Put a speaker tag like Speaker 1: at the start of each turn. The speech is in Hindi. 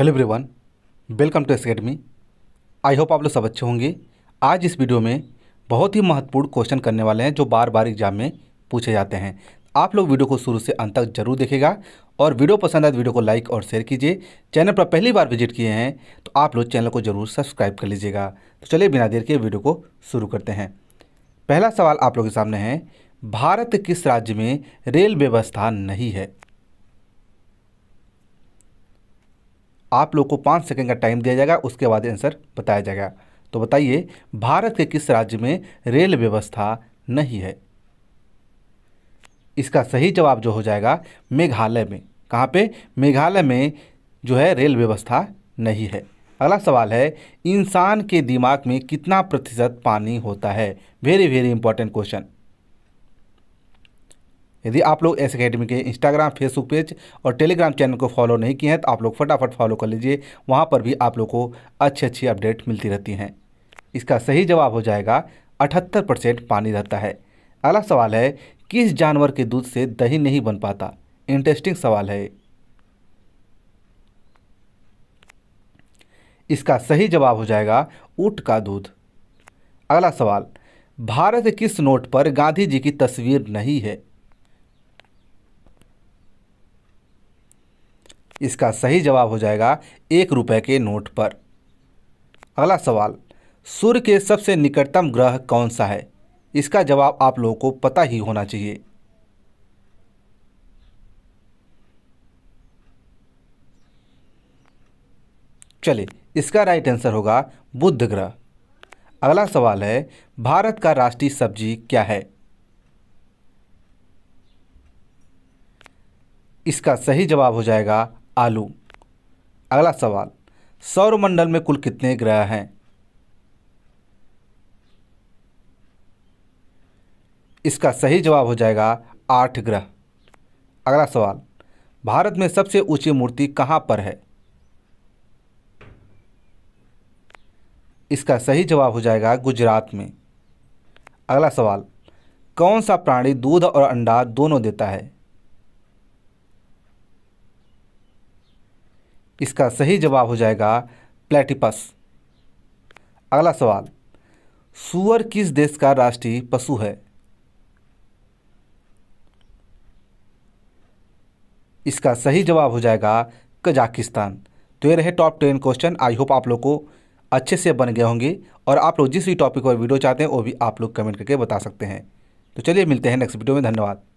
Speaker 1: hello everyone welcome to S academy I hope आप लोग सब अच्छे होंगे आज इस वीडियो में बहुत ही महत्वपूर्ण क्वेश्चन करने वाले हैं जो बार बार एग्जाम में पूछे जाते हैं आप लोग वीडियो को शुरू से अंत तक जरूर देखेगा और वीडियो पसंद आए तो वीडियो को लाइक और शेयर कीजिए चैनल पर पहली बार विजिट किए हैं तो आप लोग चैनल को जरूर सब्सक्राइब कर लीजिएगा तो चलिए बिना देर के वीडियो को शुरू करते हैं पहला सवाल आप लोग के सामने है भारत किस राज्य में रेल व्यवस्था नहीं है आप लोग को पाँच सेकेंड का टाइम दिया जाएगा उसके बाद आंसर बताया जाएगा तो बताइए भारत के किस राज्य में रेल व्यवस्था नहीं है इसका सही जवाब जो हो जाएगा मेघालय में कहाँ पे मेघालय में जो है रेल व्यवस्था नहीं है अगला सवाल है इंसान के दिमाग में कितना प्रतिशत पानी होता है वेरी वेरी इंपॉर्टेंट क्वेश्चन यदि आप लोग एस अकेडमी के इंस्टाग्राम फेसबुक पेज और टेलीग्राम चैनल को फॉलो नहीं किए हैं तो आप लोग फटाफट फॉलो कर लीजिए वहाँ पर भी आप लोग को अच्छी अच्छी अपडेट मिलती रहती हैं इसका सही जवाब हो जाएगा अठहत्तर परसेंट पानी रहता है अगला सवाल है किस जानवर के दूध से दही नहीं बन पाता इंटरेस्टिंग सवाल है इसका सही जवाब हो जाएगा ऊट का दूध अगला सवाल भारत किस नोट पर गांधी जी की तस्वीर नहीं है इसका सही जवाब हो जाएगा एक रुपए के नोट पर अगला सवाल सूर्य के सबसे निकटतम ग्रह कौन सा है इसका जवाब आप लोगों को पता ही होना चाहिए चलिए इसका राइट आंसर होगा बुद्ध ग्रह अगला सवाल है भारत का राष्ट्रीय सब्जी क्या है इसका सही जवाब हो जाएगा आलू अगला सवाल सौरमंडल में कुल कितने ग्रह हैं इसका सही जवाब हो जाएगा आठ ग्रह अगला सवाल भारत में सबसे ऊंची मूर्ति कहां पर है इसका सही जवाब हो जाएगा गुजरात में अगला सवाल कौन सा प्राणी दूध और अंडा दोनों देता है इसका सही जवाब हो जाएगा प्लेटिपस अगला सवाल सुअर किस देश का राष्ट्रीय पशु है इसका सही जवाब हो जाएगा कजाकिस्तान तो ये रहे top ten question I hope आप लोग को अच्छे से बन गए होंगे और आप लोग जिस भी टॉपिक पर वीडियो चाहते हैं वो भी आप लोग कमेंट करके बता सकते हैं तो चलिए मिलते हैं नेक्स्ट वीडियो में धन्यवाद